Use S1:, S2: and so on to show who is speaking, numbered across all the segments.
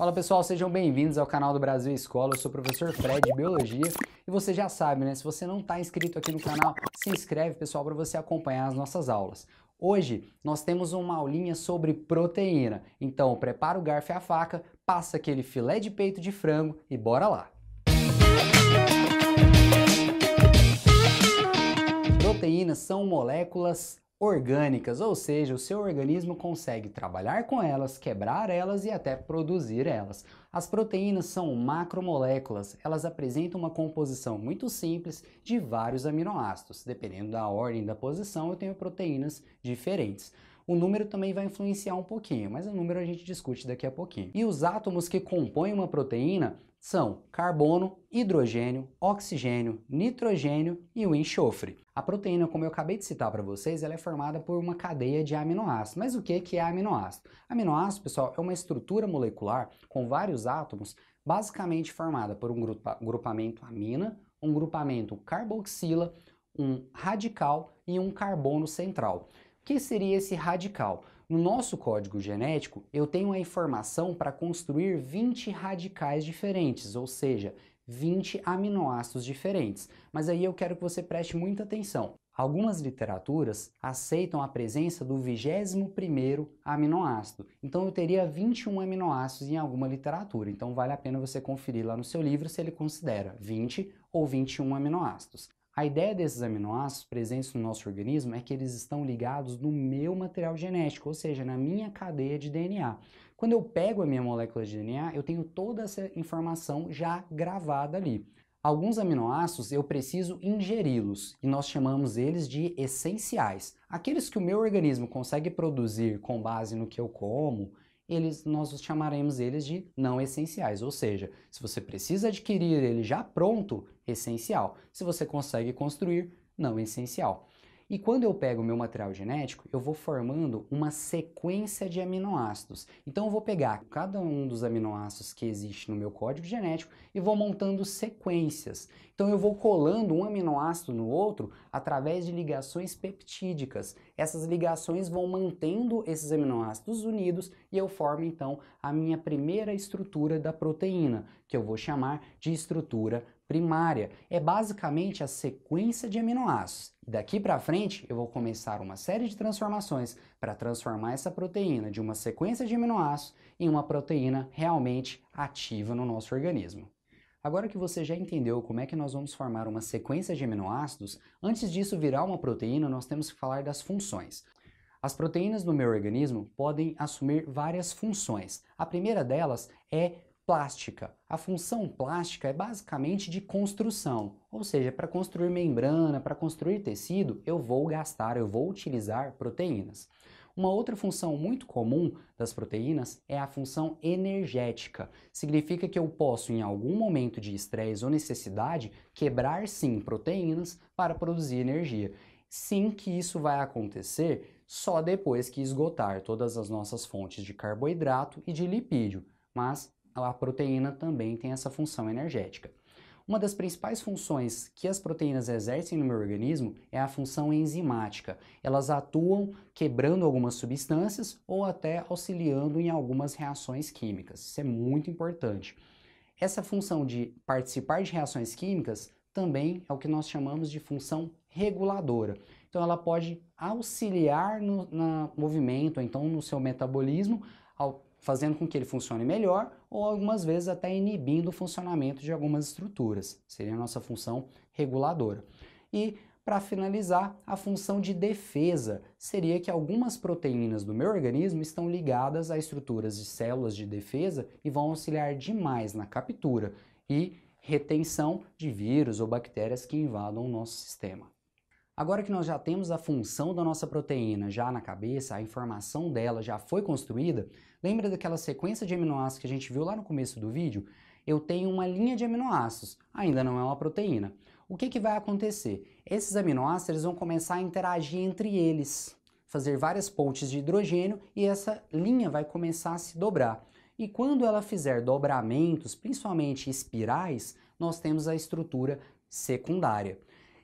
S1: Fala pessoal, sejam bem-vindos ao canal do Brasil Escola. Eu sou o professor Fred de Biologia e você já sabe, né? Se você não está inscrito aqui no canal, se inscreve, pessoal, para você acompanhar as nossas aulas. Hoje nós temos uma aulinha sobre proteína. Então, prepara o garfo e a faca, passa aquele filé de peito de frango e bora lá. Proteínas são moléculas orgânicas, ou seja, o seu organismo consegue trabalhar com elas, quebrar elas e até produzir elas. As proteínas são macromoléculas, elas apresentam uma composição muito simples de vários aminoácidos. Dependendo da ordem da posição, eu tenho proteínas diferentes. O número também vai influenciar um pouquinho, mas o número a gente discute daqui a pouquinho. E os átomos que compõem uma proteína são carbono, hidrogênio, oxigênio, nitrogênio e o enxofre. A proteína, como eu acabei de citar para vocês, ela é formada por uma cadeia de aminoácidos. Mas o que é aminoácido? Aminoácido, pessoal, é uma estrutura molecular com vários átomos, basicamente formada por um grupa grupamento amina, um grupamento carboxila, um radical e um carbono central que seria esse radical? No nosso código genético, eu tenho a informação para construir 20 radicais diferentes, ou seja, 20 aminoácidos diferentes. Mas aí eu quero que você preste muita atenção. Algumas literaturas aceitam a presença do 21º aminoácido. Então eu teria 21 aminoácidos em alguma literatura. Então vale a pena você conferir lá no seu livro se ele considera 20 ou 21 aminoácidos. A ideia desses aminoácidos presentes no nosso organismo é que eles estão ligados no meu material genético, ou seja, na minha cadeia de DNA. Quando eu pego a minha molécula de DNA, eu tenho toda essa informação já gravada ali. Alguns aminoácidos eu preciso ingeri-los e nós chamamos eles de essenciais. Aqueles que o meu organismo consegue produzir com base no que eu como, eles, nós os chamaremos eles de não essenciais, ou seja, se você precisa adquirir ele já pronto, essencial. Se você consegue construir, não essencial. E quando eu pego o meu material genético, eu vou formando uma sequência de aminoácidos. Então eu vou pegar cada um dos aminoácidos que existe no meu código genético e vou montando sequências. Então eu vou colando um aminoácido no outro através de ligações peptídicas. Essas ligações vão mantendo esses aminoácidos unidos e eu formo então a minha primeira estrutura da proteína, que eu vou chamar de estrutura primária. É basicamente a sequência de aminoácidos. Daqui para frente, eu vou começar uma série de transformações para transformar essa proteína de uma sequência de aminoácidos em uma proteína realmente ativa no nosso organismo. Agora que você já entendeu como é que nós vamos formar uma sequência de aminoácidos, antes disso virar uma proteína, nós temos que falar das funções. As proteínas no meu organismo podem assumir várias funções. A primeira delas é plástica. A função plástica é basicamente de construção, ou seja, para construir membrana, para construir tecido, eu vou gastar, eu vou utilizar proteínas. Uma outra função muito comum das proteínas é a função energética. Significa que eu posso, em algum momento de estresse ou necessidade, quebrar sim proteínas para produzir energia. Sim, que isso vai acontecer só depois que esgotar todas as nossas fontes de carboidrato e de lipídio, mas a proteína também tem essa função energética. Uma das principais funções que as proteínas exercem no meu organismo é a função enzimática. Elas atuam quebrando algumas substâncias ou até auxiliando em algumas reações químicas. Isso é muito importante. Essa função de participar de reações químicas também é o que nós chamamos de função reguladora. Então ela pode auxiliar no, movimento, então no seu metabolismo, ao fazendo com que ele funcione melhor ou algumas vezes até inibindo o funcionamento de algumas estruturas. Seria a nossa função reguladora. E para finalizar, a função de defesa seria que algumas proteínas do meu organismo estão ligadas a estruturas de células de defesa e vão auxiliar demais na captura e retenção de vírus ou bactérias que invadam o nosso sistema. Agora que nós já temos a função da nossa proteína já na cabeça, a informação dela já foi construída, lembra daquela sequência de aminoácidos que a gente viu lá no começo do vídeo? Eu tenho uma linha de aminoácidos, ainda não é uma proteína. O que, que vai acontecer? Esses aminoácidos vão começar a interagir entre eles, fazer várias pontes de hidrogênio e essa linha vai começar a se dobrar. E quando ela fizer dobramentos, principalmente espirais, nós temos a estrutura secundária.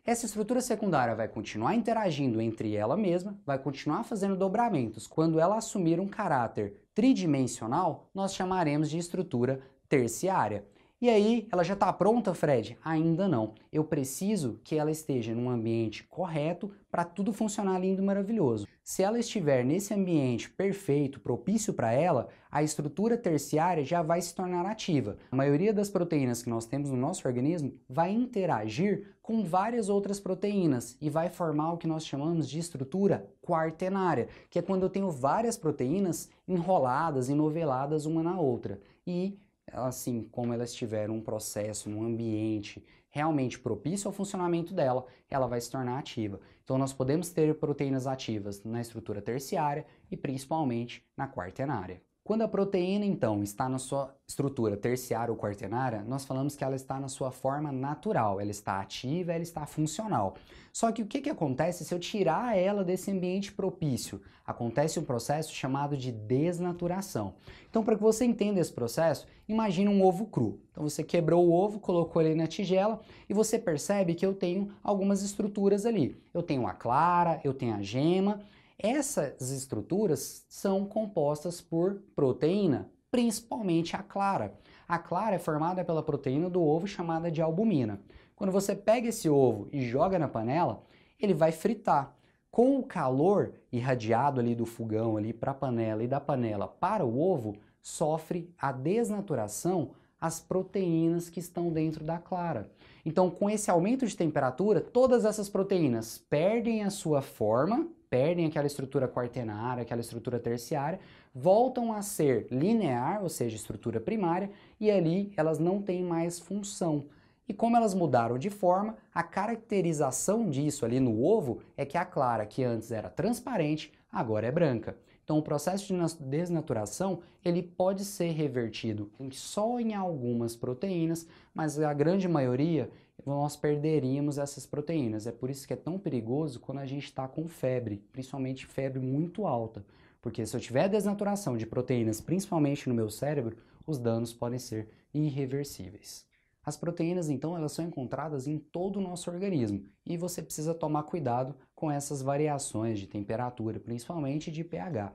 S1: Essa estrutura secundária vai continuar interagindo entre ela mesma, vai continuar fazendo dobramentos. Quando ela assumir um caráter tridimensional, nós chamaremos de estrutura terciária. E aí, ela já está pronta, Fred? Ainda não. Eu preciso que ela esteja num ambiente correto para tudo funcionar lindo e maravilhoso. Se ela estiver nesse ambiente perfeito, propício para ela, a estrutura terciária já vai se tornar ativa. A maioria das proteínas que nós temos no nosso organismo vai interagir com várias outras proteínas e vai formar o que nós chamamos de estrutura quartenária, que é quando eu tenho várias proteínas enroladas enoveladas uma na outra. E assim como ela estiver um processo, um ambiente realmente propício ao funcionamento dela, ela vai se tornar ativa. Então nós podemos ter proteínas ativas na estrutura terciária e principalmente na quartenária. Quando a proteína, então, está na sua estrutura terciária ou quaternária, nós falamos que ela está na sua forma natural, ela está ativa, ela está funcional. Só que o que, que acontece se eu tirar ela desse ambiente propício? Acontece um processo chamado de desnaturação. Então, para que você entenda esse processo, imagine um ovo cru. Então, você quebrou o ovo, colocou ele na tigela e você percebe que eu tenho algumas estruturas ali. Eu tenho a clara, eu tenho a gema essas estruturas são compostas por proteína, principalmente a clara. A clara é formada pela proteína do ovo chamada de albumina. Quando você pega esse ovo e joga na panela, ele vai fritar. Com o calor irradiado ali do fogão ali para a panela e da panela para o ovo, sofre a desnaturação as proteínas que estão dentro da clara. Então, com esse aumento de temperatura, todas essas proteínas perdem a sua forma perdem aquela estrutura quartenária, aquela estrutura terciária, voltam a ser linear, ou seja, estrutura primária, e ali elas não têm mais função. E como elas mudaram de forma, a caracterização disso ali no ovo é que a clara, que antes era transparente, agora é branca. Então o processo de desnaturação ele pode ser revertido só em algumas proteínas, mas a grande maioria nós perderíamos essas proteínas. É por isso que é tão perigoso quando a gente está com febre, principalmente febre muito alta. Porque se eu tiver desnaturação de proteínas, principalmente no meu cérebro, os danos podem ser irreversíveis. As proteínas, então, elas são encontradas em todo o nosso organismo e você precisa tomar cuidado com essas variações de temperatura, principalmente de pH.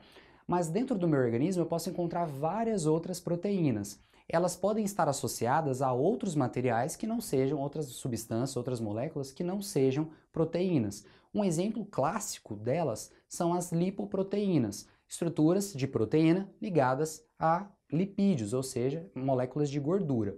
S1: Mas dentro do meu organismo eu posso encontrar várias outras proteínas. Elas podem estar associadas a outros materiais que não sejam, outras substâncias, outras moléculas que não sejam proteínas. Um exemplo clássico delas são as lipoproteínas, estruturas de proteína ligadas a lipídios, ou seja, moléculas de gordura.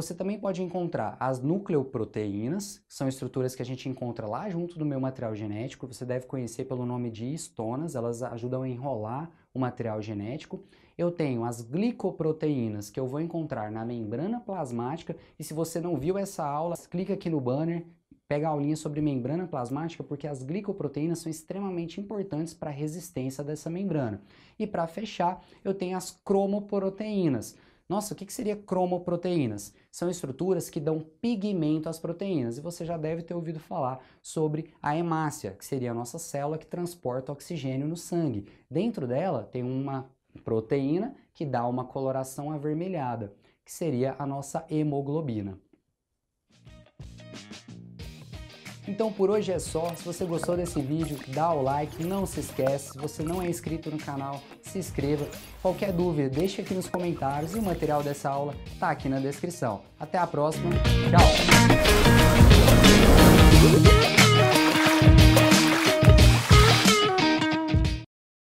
S1: Você também pode encontrar as nucleoproteínas, que são estruturas que a gente encontra lá junto do meu material genético, você deve conhecer pelo nome de histonas, elas ajudam a enrolar o material genético. Eu tenho as glicoproteínas que eu vou encontrar na membrana plasmática, e se você não viu essa aula, clica aqui no banner, pega a aulinha sobre membrana plasmática, porque as glicoproteínas são extremamente importantes para a resistência dessa membrana. E para fechar, eu tenho as cromoproteínas nossa, o que seria cromoproteínas? São estruturas que dão pigmento às proteínas e você já deve ter ouvido falar sobre a hemácia, que seria a nossa célula que transporta oxigênio no sangue. Dentro dela tem uma proteína que dá uma coloração avermelhada, que seria a nossa hemoglobina. Então por hoje é só. Se você gostou desse vídeo, dá o like, não se esquece. Se você não é inscrito no canal, se inscreva. Qualquer dúvida, deixa aqui nos comentários e o material dessa aula tá aqui na descrição. Até a próxima. Tchau.